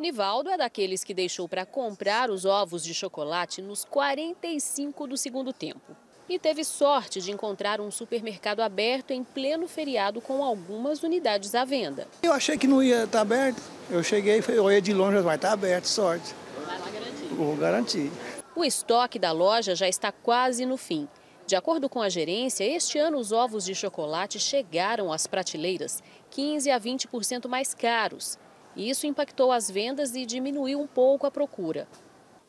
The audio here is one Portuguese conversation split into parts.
Nivaldo é daqueles que deixou para comprar os ovos de chocolate nos 45 do segundo tempo. E teve sorte de encontrar um supermercado aberto em pleno feriado com algumas unidades à venda. Eu achei que não ia estar tá aberto. Eu cheguei e olhei de longe, vai estar tá aberto, sorte. Vai lá garantir. Vou garantir. O estoque da loja já está quase no fim. De acordo com a gerência, este ano os ovos de chocolate chegaram às prateleiras 15 a 20% mais caros. Isso impactou as vendas e diminuiu um pouco a procura.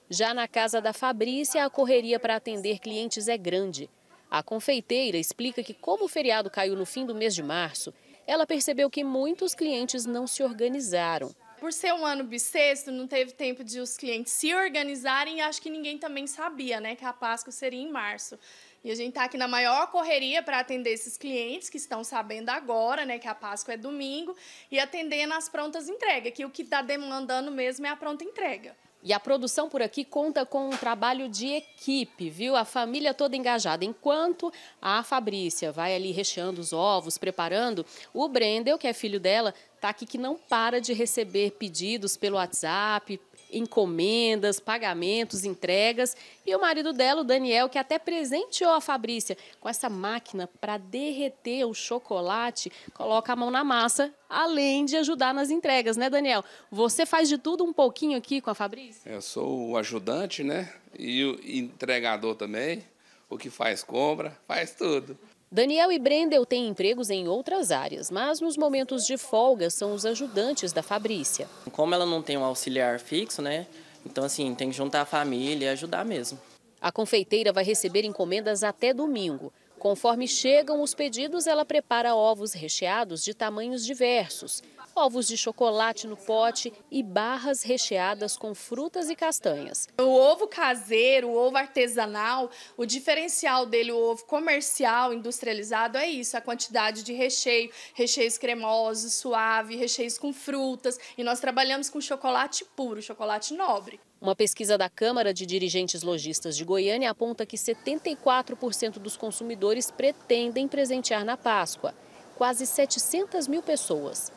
Já na casa da Fabrícia, a correria para atender clientes é grande. A confeiteira explica que, como o feriado caiu no fim do mês de março, ela percebeu que muitos clientes não se organizaram por ser um ano bissexto, não teve tempo de os clientes se organizarem e acho que ninguém também sabia, né, que a Páscoa seria em março. E a gente está aqui na maior correria para atender esses clientes que estão sabendo agora, né, que a Páscoa é domingo, e atendendo as prontas entregas, que o que está demandando mesmo é a pronta entrega. E a produção por aqui conta com um trabalho de equipe, viu? A família toda engajada. Enquanto a Fabrícia vai ali recheando os ovos, preparando, o Brendel, que é filho dela, tá aqui que não para de receber pedidos pelo WhatsApp, encomendas, pagamentos, entregas. E o marido dela, o Daniel, que até presenteou a Fabrícia com essa máquina para derreter o chocolate, coloca a mão na massa, além de ajudar nas entregas, né, Daniel? Você faz de tudo um pouquinho aqui com a Fabrícia? Eu sou o ajudante, né? E o entregador também, o que faz compra, faz tudo. Daniel e Brendel têm empregos em outras áreas, mas nos momentos de folga são os ajudantes da Fabrícia. Como ela não tem um auxiliar fixo, né? Então, assim, tem que juntar a família e ajudar mesmo. A confeiteira vai receber encomendas até domingo. Conforme chegam os pedidos, ela prepara ovos recheados de tamanhos diversos ovos de chocolate no pote e barras recheadas com frutas e castanhas. O ovo caseiro, o ovo artesanal, o diferencial dele, o ovo comercial, industrializado, é isso, a quantidade de recheio, recheios cremosos, suave, recheios com frutas. E nós trabalhamos com chocolate puro, chocolate nobre. Uma pesquisa da Câmara de Dirigentes Lojistas de Goiânia aponta que 74% dos consumidores pretendem presentear na Páscoa. Quase 700 mil pessoas.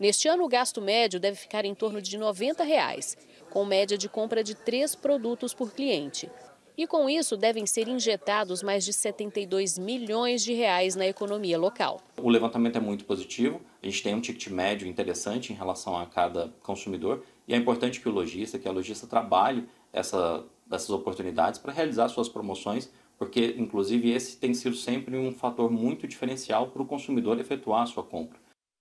Neste ano, o gasto médio deve ficar em torno de R$ 90, reais, com média de compra de três produtos por cliente. E com isso devem ser injetados mais de 72 milhões de reais na economia local. O levantamento é muito positivo, a gente tem um ticket médio interessante em relação a cada consumidor e é importante que o lojista, que a lojista trabalhe essa, essas oportunidades para realizar suas promoções, porque inclusive esse tem sido sempre um fator muito diferencial para o consumidor efetuar a sua compra.